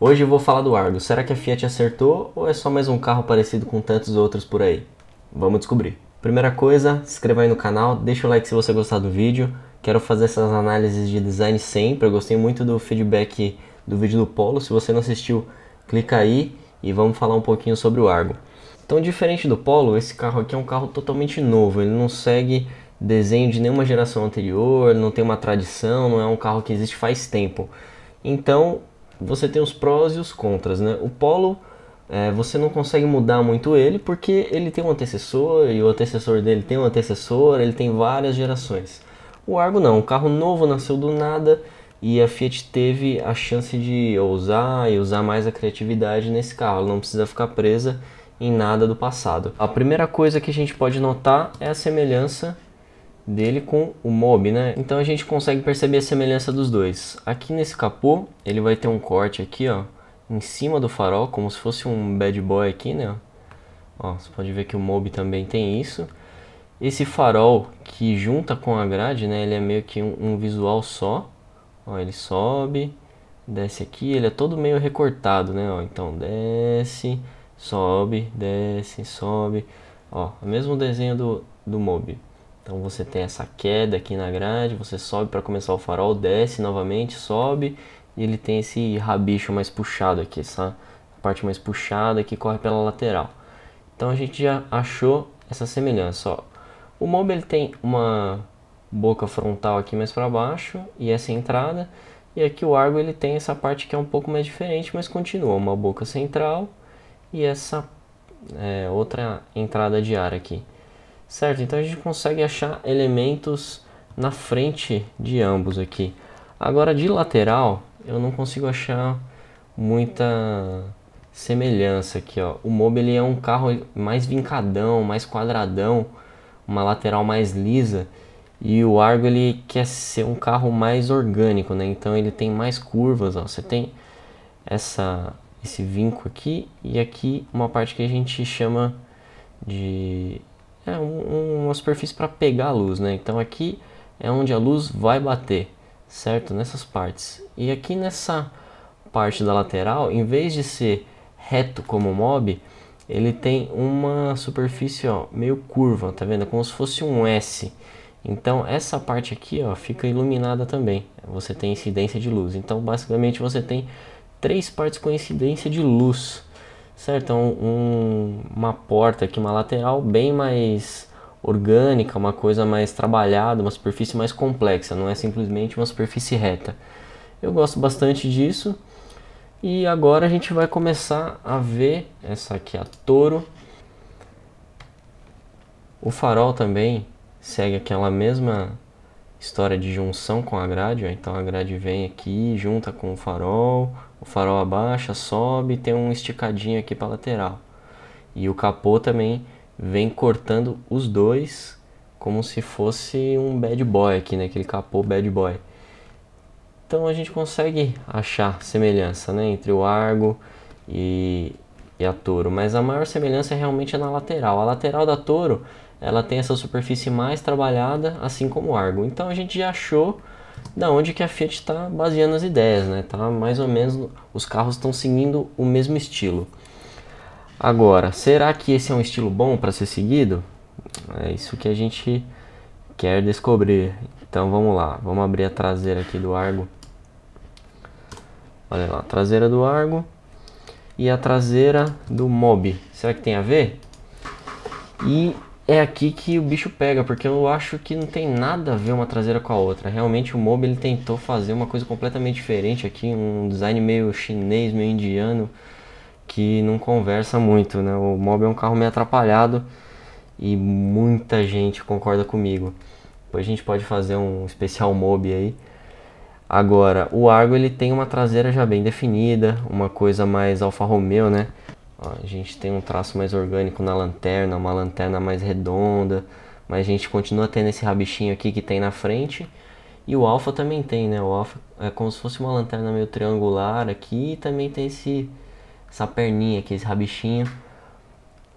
Hoje vou falar do Argo. Será que a Fiat acertou ou é só mais um carro parecido com tantos outros por aí? Vamos descobrir. Primeira coisa, se inscreva aí no canal, deixa o like se você gostar do vídeo. Quero fazer essas análises de design sempre. Eu gostei muito do feedback do vídeo do Polo. Se você não assistiu, clica aí e vamos falar um pouquinho sobre o Argo. Então, diferente do Polo, esse carro aqui é um carro totalmente novo. Ele não segue desenho de nenhuma geração anterior, não tem uma tradição, não é um carro que existe faz tempo. Então, você tem os prós e os contras, né? O Polo, é, você não consegue mudar muito ele porque ele tem um antecessor e o antecessor dele tem um antecessor, ele tem várias gerações. O Argo não, um carro novo nasceu do nada e a Fiat teve a chance de ousar e usar mais a criatividade nesse carro, ela não precisa ficar presa em nada do passado. A primeira coisa que a gente pode notar é a semelhança dele com o mob, né? Então a gente consegue perceber a semelhança dos dois. Aqui nesse capô, ele vai ter um corte aqui, ó, em cima do farol, como se fosse um bad boy aqui, né? Ó, você pode ver que o mob também tem isso. Esse farol que junta com a grade, né, ele é meio que um, um visual só. Ó, ele sobe, desce aqui, ele é todo meio recortado, né? Ó, então desce, sobe, desce, sobe. Ó, o mesmo desenho do, do Mobi. Então você tem essa queda aqui na grade, você sobe para começar o farol, desce novamente, sobe e ele tem esse rabicho mais puxado aqui, essa parte mais puxada que corre pela lateral. Então a gente já achou essa semelhança. Ó. O Mobi tem uma boca frontal aqui mais para baixo e essa entrada. E aqui o Argo ele tem essa parte que é um pouco mais diferente, mas continua uma boca central e essa é, outra entrada de ar aqui. Certo, então a gente consegue achar elementos na frente de ambos aqui. Agora de lateral, eu não consigo achar muita semelhança aqui, ó. O mobile ele é um carro mais vincadão, mais quadradão, uma lateral mais lisa. E o Argo ele quer ser um carro mais orgânico, né? Então ele tem mais curvas, ó. Você tem essa esse vinco aqui e aqui uma parte que a gente chama de é um, uma superfície para pegar a luz, né? Então aqui é onde a luz vai bater, certo? Nessas partes. E aqui nessa parte da lateral, em vez de ser reto como o mob, ele tem uma superfície ó, meio curva, tá vendo? Como se fosse um S. Então essa parte aqui ó, fica iluminada também. Você tem incidência de luz. Então basicamente você tem três partes com incidência de luz certo? Então, um, uma porta aqui, uma lateral bem mais orgânica, uma coisa mais trabalhada, uma superfície mais complexa, não é simplesmente uma superfície reta. Eu gosto bastante disso. E agora a gente vai começar a ver essa aqui é a Toro. O farol também segue aquela mesma história de junção com a grade, ó. então a grade vem aqui, junta com o farol, o farol abaixa, sobe, tem um esticadinho aqui para lateral. E o capô também vem cortando os dois como se fosse um bad boy aqui, né? Aquele capô bad boy. Então a gente consegue achar semelhança, né? Entre o Argo e, e a Toro, mas a maior semelhança é realmente é na lateral. A lateral da Toro ela tem essa superfície mais trabalhada, assim como o Argo. Então a gente já achou da onde que a Fiat está baseando as ideias, né? Tá mais ou menos os carros estão seguindo o mesmo estilo. Agora, será que esse é um estilo bom para ser seguido? É isso que a gente quer descobrir. Então vamos lá, vamos abrir a traseira aqui do Argo. Olha lá, a traseira do Argo e a traseira do Mob. Será que tem a ver? E é aqui que o bicho pega, porque eu acho que não tem nada a ver uma traseira com a outra. Realmente o Mob ele tentou fazer uma coisa completamente diferente aqui, um design meio chinês, meio indiano, que não conversa muito, né? O Mob é um carro meio atrapalhado e muita gente concorda comigo. Depois a gente pode fazer um especial Mob aí. Agora, o Argo ele tem uma traseira já bem definida, uma coisa mais Alfa Romeo, né? a gente tem um traço mais orgânico na lanterna, uma lanterna mais redonda, mas a gente continua tendo esse rabichinho aqui que tem na frente. E o alfa também tem, né? O alfa é como se fosse uma lanterna meio triangular aqui e também tem esse essa perninha aqui, esse rabichinho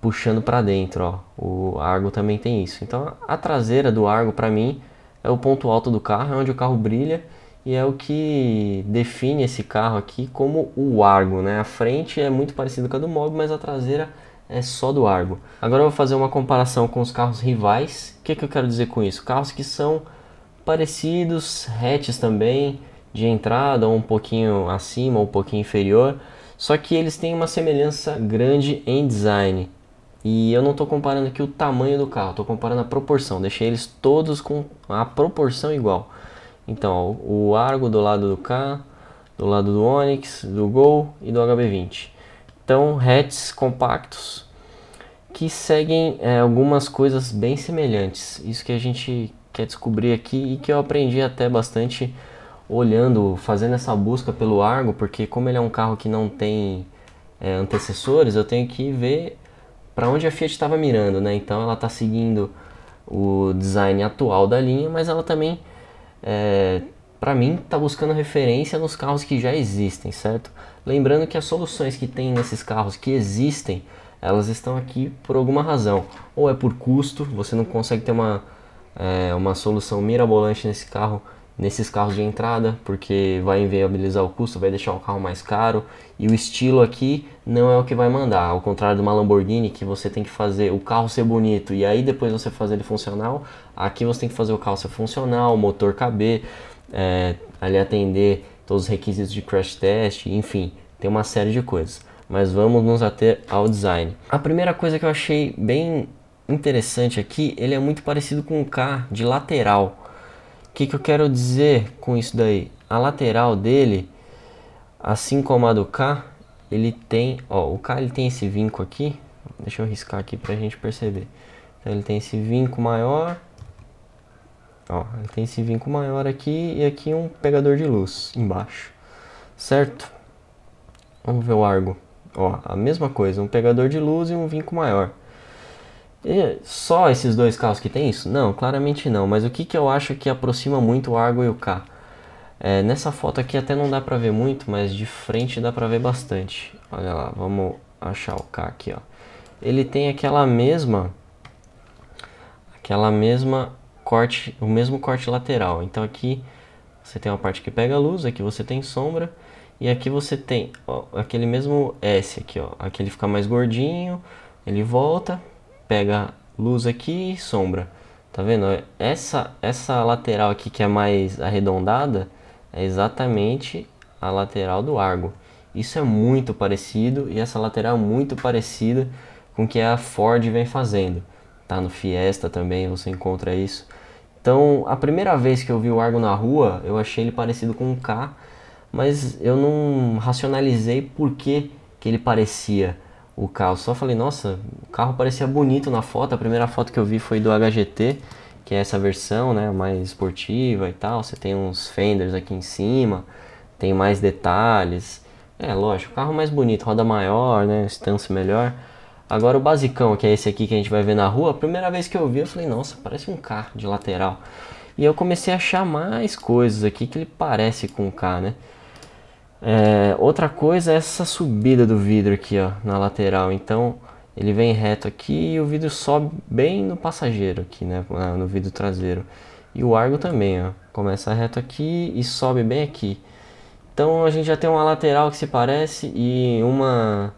puxando para dentro, ó. O Argo também tem isso. Então, a traseira do Argo para mim é o ponto alto do carro, é onde o carro brilha e é o que define esse carro aqui como o Argo, né? A frente é muito parecida com a do Mob, mas a traseira é só do Argo. Agora eu vou fazer uma comparação com os carros rivais. O que, é que eu quero dizer com isso? Carros que são parecidos, hatches também, de entrada, um pouquinho acima, um pouquinho inferior, só que eles têm uma semelhança grande em design. E eu não estou comparando aqui o tamanho do carro, estou comparando a proporção. Deixei eles todos com a proporção igual. Então, ó, o Argo do lado do K, do lado do Onix, do Gol e do HB20. Então, hats compactos que seguem é, algumas coisas bem semelhantes. Isso que a gente quer descobrir aqui e que eu aprendi até bastante olhando, fazendo essa busca pelo Argo, porque como ele é um carro que não tem é, antecessores, eu tenho que ver para onde a Fiat estava mirando, né? Então ela está seguindo o design atual da linha, mas ela também é, para mim, está buscando referência nos carros que já existem, certo? Lembrando que as soluções que tem nesses carros que existem, elas estão aqui por alguma razão. Ou é por custo, você não consegue ter uma, é, uma solução mirabolante nesse carro nesses carros de entrada, porque vai inviabilizar o custo, vai deixar o carro mais caro e o estilo aqui não é o que vai mandar. Ao contrário de uma Lamborghini que você tem que fazer o carro ser bonito e aí depois você fazer ele funcional, aqui você tem que fazer o carro ser funcional, o motor caber, é, ali atender todos os requisitos de crash test, enfim, tem uma série de coisas. Mas vamos nos ater ao design. A primeira coisa que eu achei bem interessante aqui, ele é muito parecido com o um K de lateral que, que eu quero dizer com isso daí? A lateral dele, assim como a do K, ele tem, ó, o K ele tem esse vinco aqui, deixa eu riscar aqui pra gente perceber. Então ele tem esse vinco maior, ó, ele tem esse vinco maior aqui e aqui um pegador de luz embaixo, certo? Vamos ver o argo, ó, a mesma coisa, um pegador de luz e um vinco maior. Só esses dois carros que tem isso? Não, claramente não. Mas o que, que eu acho que aproxima muito o Argo e o K? É, nessa foto aqui até não dá pra ver muito, mas de frente dá pra ver bastante. Olha lá, vamos achar o K aqui, ó. Ele tem aquela mesma... Aquela mesma corte, o mesmo corte lateral. Então aqui você tem uma parte que pega luz, aqui você tem sombra. E aqui você tem ó, aquele mesmo S aqui, ó. Aqui ele fica mais gordinho, ele volta pega luz aqui e sombra. Tá vendo? Essa, essa lateral aqui que é mais arredondada é exatamente a lateral do argo. Isso é muito parecido e essa lateral é muito parecida com o que a Ford vem fazendo. Tá no Fiesta também, você encontra isso. Então, a primeira vez que eu vi o Argo na rua, eu achei ele parecido com um K, mas eu não racionalizei por que, que ele parecia o carro. Só falei, nossa, o carro parecia bonito na foto. A primeira foto que eu vi foi do HGT, que é essa versão, né, mais esportiva e tal. Você tem uns fenders aqui em cima, tem mais detalhes. É, lógico, carro mais bonito, roda maior, né, estância melhor. Agora o basicão, que é esse aqui que a gente vai ver na rua, a primeira vez que eu vi, eu falei, nossa, parece um carro de lateral. E eu comecei a achar mais coisas aqui que ele parece com um carro, né? É, outra coisa é essa subida do vidro aqui ó, na lateral, então ele vem reto aqui e o vidro sobe bem no passageiro aqui, né, no vidro traseiro. E o Argo também, ó, começa reto aqui e sobe bem aqui. Então a gente já tem uma lateral que se parece e uma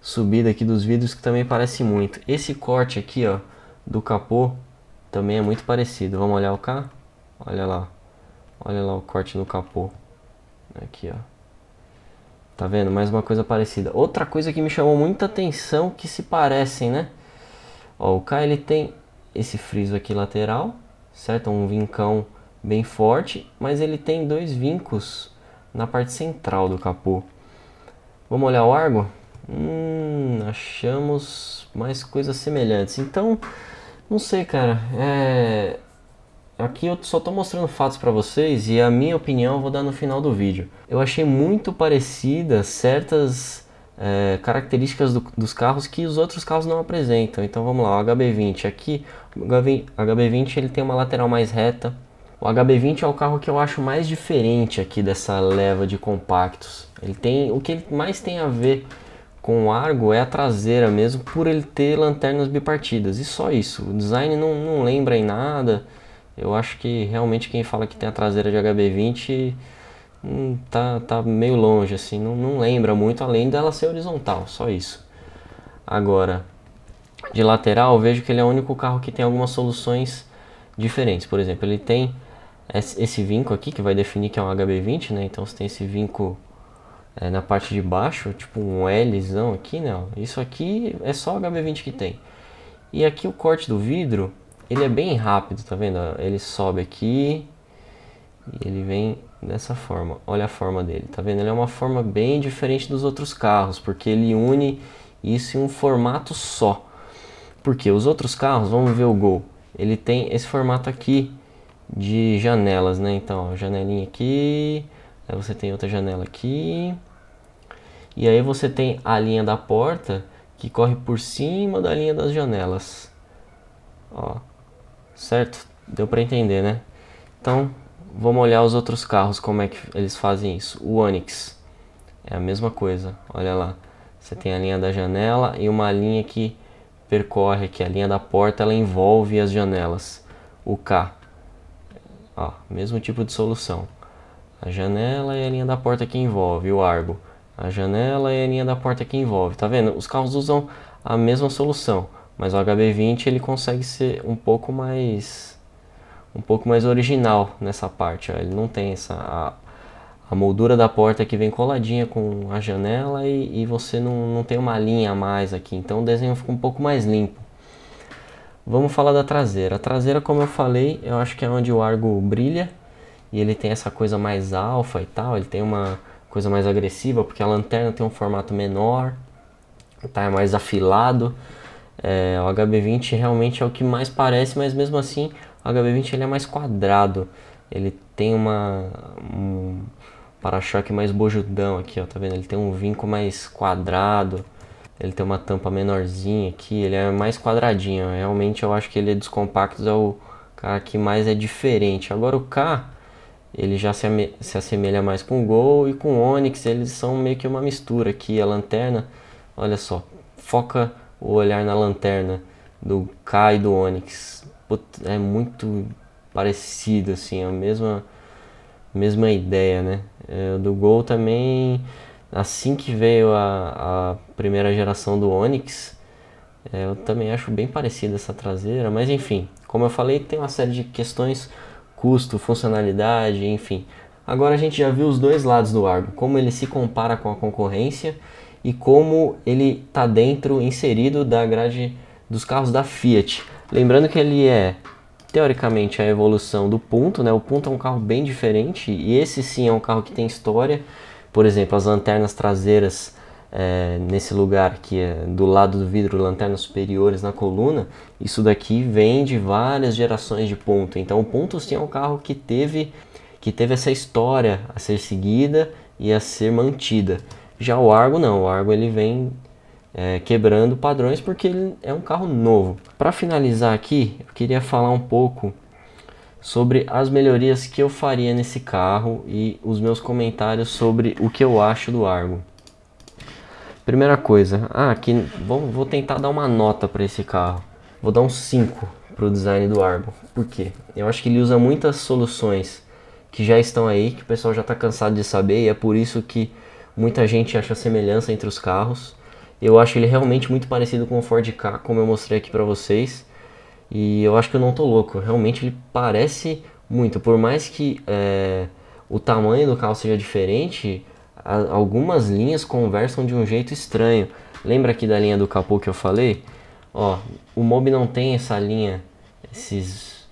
subida aqui dos vidros que também parece muito. Esse corte aqui, ó, do capô também é muito parecido. Vamos olhar o cá? Olha lá. Olha lá o corte no capô. Aqui, ó. Tá vendo? Mais uma coisa parecida. Outra coisa que me chamou muita atenção que se parecem, né? Ó, o K ele tem esse friso aqui lateral, certo? Um vincão bem forte, mas ele tem dois vincos na parte central do capô. Vamos olhar o Argo? Hum, achamos mais coisas semelhantes. Então, não sei, cara. É... Aqui eu só estou mostrando fatos para vocês e a minha opinião eu vou dar no final do vídeo. Eu achei muito parecidas certas é, características do, dos carros que os outros carros não apresentam. Então vamos lá, o HB20 aqui, o HB20 ele tem uma lateral mais reta. O HB20 é o carro que eu acho mais diferente aqui dessa leva de compactos. Ele tem o que mais tem a ver com o Argo é a traseira mesmo, por ele ter lanternas bipartidas. E só isso, o design não, não lembra em nada eu acho que realmente quem fala que tem a traseira de HB20 hum, tá, tá meio longe, assim, não, não lembra muito, além dela ser horizontal, só isso. Agora, de lateral, vejo que ele é o único carro que tem algumas soluções diferentes. Por exemplo, ele tem esse vinco aqui que vai definir que é um HB20, né? Então você tem esse vinco é, na parte de baixo, tipo um Lzão aqui, né? Isso aqui é só HB20 que tem. E aqui o corte do vidro ele é bem rápido, tá vendo? Ele sobe aqui e ele vem dessa forma. Olha a forma dele, tá vendo? Ele é uma forma bem diferente dos outros carros, porque ele une isso em um formato só. Porque os outros carros, vamos ver o Gol, ele tem esse formato aqui de janelas, né? Então, ó, janelinha aqui, aí você tem outra janela aqui. E aí você tem a linha da porta que corre por cima da linha das janelas. Ó, certo? Deu para entender, né? Então, vamos olhar os outros carros, como é que eles fazem isso. O Onix é a mesma coisa, olha lá. Você tem a linha da janela e uma linha que percorre aqui, a linha da porta, ela envolve as janelas. O K, ó, mesmo tipo de solução. A janela e é a linha da porta que envolve, o Argo. A janela e é a linha da porta que envolve, tá vendo? Os carros usam a mesma solução. Mas o HB20 ele consegue ser um pouco mais um pouco mais original nessa parte. Ó. Ele não tem essa a, a, moldura da porta que vem coladinha com a janela e, e você não, não tem uma linha a mais aqui. Então o desenho fica um pouco mais limpo. Vamos falar da traseira. A traseira, como eu falei, eu acho que é onde o Argo brilha. E ele tem essa coisa mais alfa e tal. Ele tem uma coisa mais agressiva, porque a lanterna tem um formato menor. Tá? É mais afilado. É, o HB20 realmente é o que mais parece, mas mesmo assim o HB20 ele é mais quadrado. Ele tem uma, um para-choque mais bojudão aqui, ó, tá vendo? Ele tem um vinco mais quadrado, ele tem uma tampa menorzinha aqui, ele é mais quadradinho. Realmente eu acho que ele é dos compactos é o cara que mais é diferente. Agora o K, ele já se, se assemelha mais com o Gol e com o Onix, eles são meio que uma mistura aqui. A lanterna, olha só, foca o olhar na lanterna do Kai e do Onix. Puta, é muito parecido, assim, é a mesma, mesma ideia, né? É, do Gol também, assim que veio a, a primeira geração do Onix, é, eu também acho bem parecida essa traseira, mas enfim, como eu falei, tem uma série de questões, custo, funcionalidade, enfim. Agora a gente já viu os dois lados do Argo, como ele se compara com a concorrência e como ele está dentro, inserido da grade dos carros da Fiat. Lembrando que ele é, teoricamente, a evolução do Punto, né? O Punto é um carro bem diferente e esse sim é um carro que tem história. Por exemplo, as lanternas traseiras é, nesse lugar aqui, é, do lado do vidro, lanternas superiores na coluna, isso daqui vem de várias gerações de Punto. Então o Punto sim é um carro que teve, que teve essa história a ser seguida e a ser mantida. Já o Argo não, o Argo ele vem é, quebrando padrões porque ele é um carro novo. Para finalizar aqui, eu queria falar um pouco sobre as melhorias que eu faria nesse carro e os meus comentários sobre o que eu acho do Argo. Primeira coisa, ah, aqui vou, vou tentar dar uma nota para esse carro. Vou dar um 5 para o design do Argo. Por quê? Eu acho que ele usa muitas soluções que já estão aí, que o pessoal já está cansado de saber, e é por isso que Muita gente acha semelhança entre os carros. Eu acho ele realmente muito parecido com o Ford Ka, como eu mostrei aqui para vocês. E eu acho que eu não tô louco. Realmente ele parece muito. Por mais que é, o tamanho do carro seja diferente, a, algumas linhas conversam de um jeito estranho. Lembra aqui da linha do capô que eu falei? Ó, o Mob não tem essa linha, esses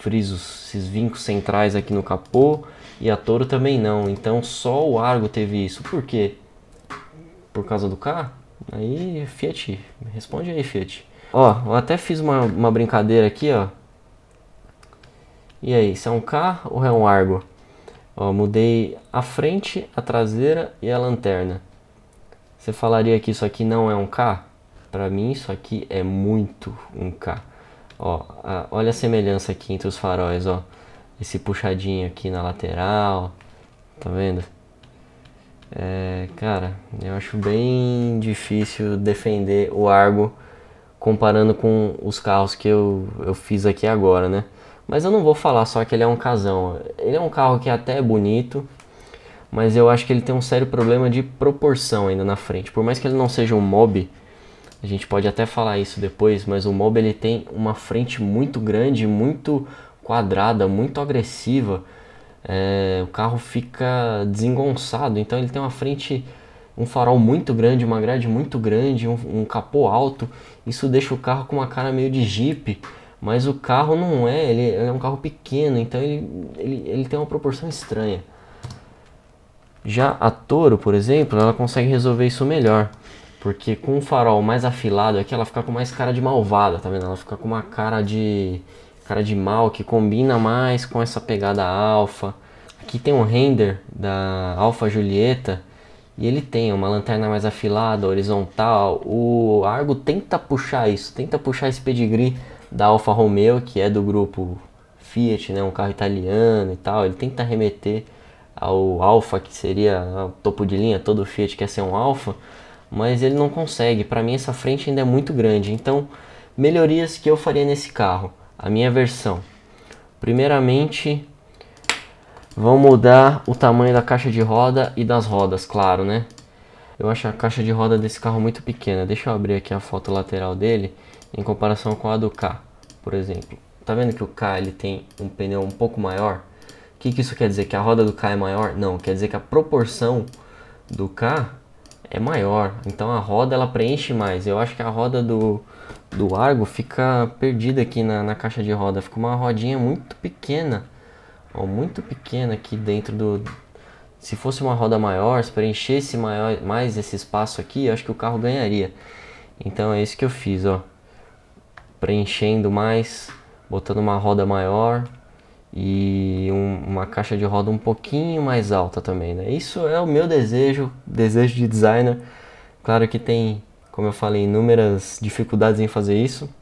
frisos, esses vincos centrais aqui no capô. E a Toro também não. Então só o Argo teve isso. Por quê? Por causa do K? Aí, Fiat, responde aí, Fiat. Ó, eu até fiz uma, uma brincadeira aqui, ó. E aí, isso é um K ou é um Argo? Ó, mudei a frente, a traseira e a lanterna. Você falaria que isso aqui não é um K? Para mim isso aqui é muito um K. Ó, a, olha a semelhança aqui entre os faróis, ó esse puxadinho aqui na lateral, tá vendo? É, cara, eu acho bem difícil defender o Argo comparando com os carros que eu, eu fiz aqui agora, né? Mas eu não vou falar só que ele é um casão. Ele é um carro que até é bonito, mas eu acho que ele tem um sério problema de proporção ainda na frente. Por mais que ele não seja um mob, a gente pode até falar isso depois, mas o mob ele tem uma frente muito grande, muito quadrada, muito agressiva. É, o carro fica desengonçado, então ele tem uma frente, um farol muito grande, uma grade muito grande, um, um capô alto. Isso deixa o carro com uma cara meio de Jeep mas o carro não é, ele, ele, é um carro pequeno, então ele, ele, ele tem uma proporção estranha. Já a Toro, por exemplo, ela consegue resolver isso melhor, porque com um farol mais afilado aqui, ela fica com mais cara de malvada, tá vendo? Ela fica com uma cara de, cara de mal que combina mais com essa pegada alfa. Aqui tem um render da Alfa Julieta e ele tem uma lanterna mais afilada, horizontal. O Argo tenta puxar isso, tenta puxar esse pedigree da Alfa Romeo, que é do grupo Fiat, né, um carro italiano e tal. Ele tenta remeter ao Alfa, que seria o topo de linha, todo Fiat quer ser um Alfa, mas ele não consegue. Para mim essa frente ainda é muito grande. Então, melhorias que eu faria nesse carro a minha versão. Primeiramente, vão mudar o tamanho da caixa de roda e das rodas, claro, né? Eu acho a caixa de roda desse carro muito pequena. Deixa eu abrir aqui a foto lateral dele em comparação com a do K, por exemplo. Tá vendo que o K ele tem um pneu um pouco maior? O que, que isso quer dizer? Que a roda do K é maior? Não, quer dizer que a proporção do K é maior. Então a roda ela preenche mais. Eu acho que a roda do, do Argo fica perdida aqui na, na, caixa de roda. Fica uma rodinha muito pequena, ó, muito pequena aqui dentro do... Se fosse uma roda maior, se preenchesse maior, mais esse espaço aqui, eu acho que o carro ganharia. Então é isso que eu fiz, ó. Preenchendo mais, botando uma roda maior e um, uma caixa de roda um pouquinho mais alta também, né? Isso é o meu desejo, desejo de designer. Claro que tem como eu falei, inúmeras dificuldades em fazer isso,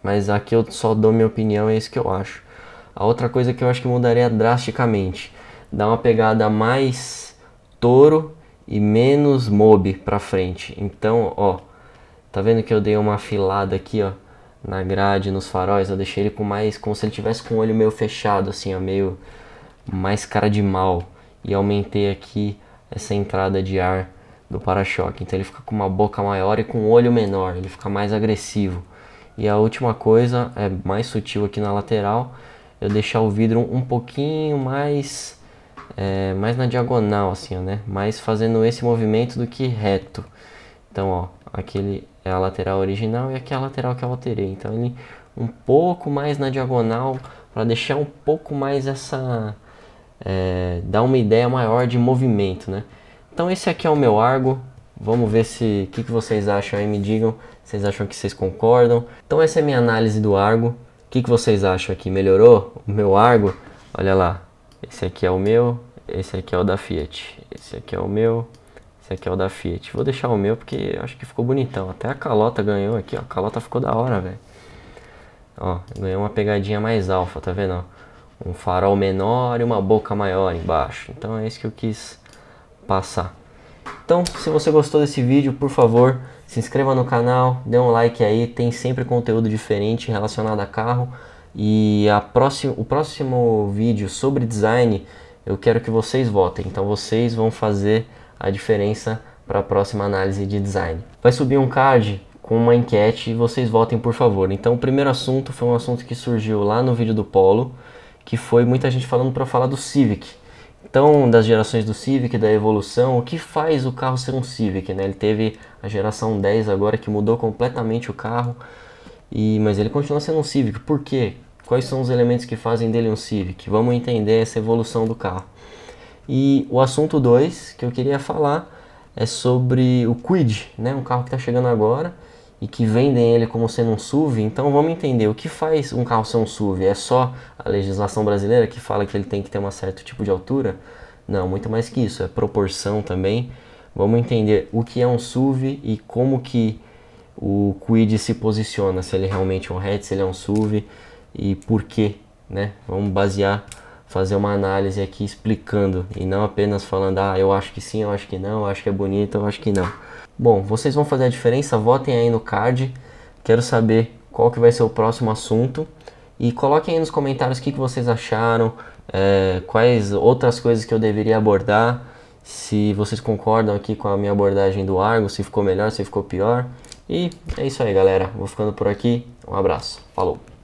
mas aqui eu só dou minha opinião, é isso que eu acho. A outra coisa que eu acho que mudaria drasticamente, dar uma pegada mais touro e menos mob pra frente. Então, ó, tá vendo que eu dei uma afilada aqui, ó, na grade, nos faróis, eu deixei ele com mais, como se ele tivesse com o olho meio fechado, assim, ó, meio mais cara de mal. E aumentei aqui essa entrada de ar do para-choque. Então ele fica com uma boca maior e com um olho menor, ele fica mais agressivo. E a última coisa, é mais sutil aqui na lateral, eu deixar o vidro um pouquinho mais, é, mais na diagonal, assim, ó, né? Mais fazendo esse movimento do que reto. Então, ó, aquele é a lateral original e aqui é a lateral que eu alterei. Então ele um pouco mais na diagonal para deixar um pouco mais essa... É, dar uma ideia maior de movimento, né? Então esse aqui é o meu Argo. Vamos ver se que, que vocês acham aí, me digam. Vocês acham que vocês concordam? Então essa é a minha análise do Argo. O que, que vocês acham aqui? Melhorou o meu Argo? Olha lá, esse aqui é o meu, esse aqui é o da Fiat, esse aqui é o meu, esse aqui é o da Fiat. Vou deixar o meu porque acho que ficou bonitão. Até a calota ganhou aqui, ó. A calota ficou da hora, velho. Ó, ganhou uma pegadinha mais alfa, tá vendo? Um farol menor e uma boca maior embaixo. Então é isso que eu quis passar. Então, se você gostou desse vídeo, por favor, se inscreva no canal, dê um like aí, tem sempre conteúdo diferente relacionado a carro. E a próximo, o próximo vídeo sobre design, eu quero que vocês votem. Então vocês vão fazer a diferença para a próxima análise de design. Vai subir um card com uma enquete e vocês votem por favor. Então o primeiro assunto foi um assunto que surgiu lá no vídeo do Polo, que foi muita gente falando para falar do Civic. Então, das gerações do Civic, da evolução, o que faz o carro ser um Civic, né? Ele teve a geração 10 agora que mudou completamente o carro, e mas ele continua sendo um Civic. Por quê? Quais são os elementos que fazem dele um Civic? Vamos entender essa evolução do carro. E o assunto 2 que eu queria falar é sobre o Quid, né? Um carro que está chegando agora e que vendem ele como sendo um SUV, então vamos entender o que faz um carro ser um SUV? É só a legislação brasileira que fala que ele tem que ter um certo tipo de altura? Não, muito mais que isso, é proporção também. Vamos entender o que é um SUV e como que o Quid se posiciona, se ele é realmente é um hatch, se ele é um SUV e por quê, né? Vamos basear, fazer uma análise aqui explicando e não apenas falando, ah, eu acho que sim, eu acho que não, eu acho que é bonito, eu acho que não. Bom, vocês vão fazer a diferença, votem aí no card. Quero saber qual que vai ser o próximo assunto. E coloquem aí nos comentários o que, que vocês acharam, é, quais outras coisas que eu deveria abordar, se vocês concordam aqui com a minha abordagem do Argo, se ficou melhor, se ficou pior. E é isso aí, galera. Vou ficando por aqui. Um abraço. Falou!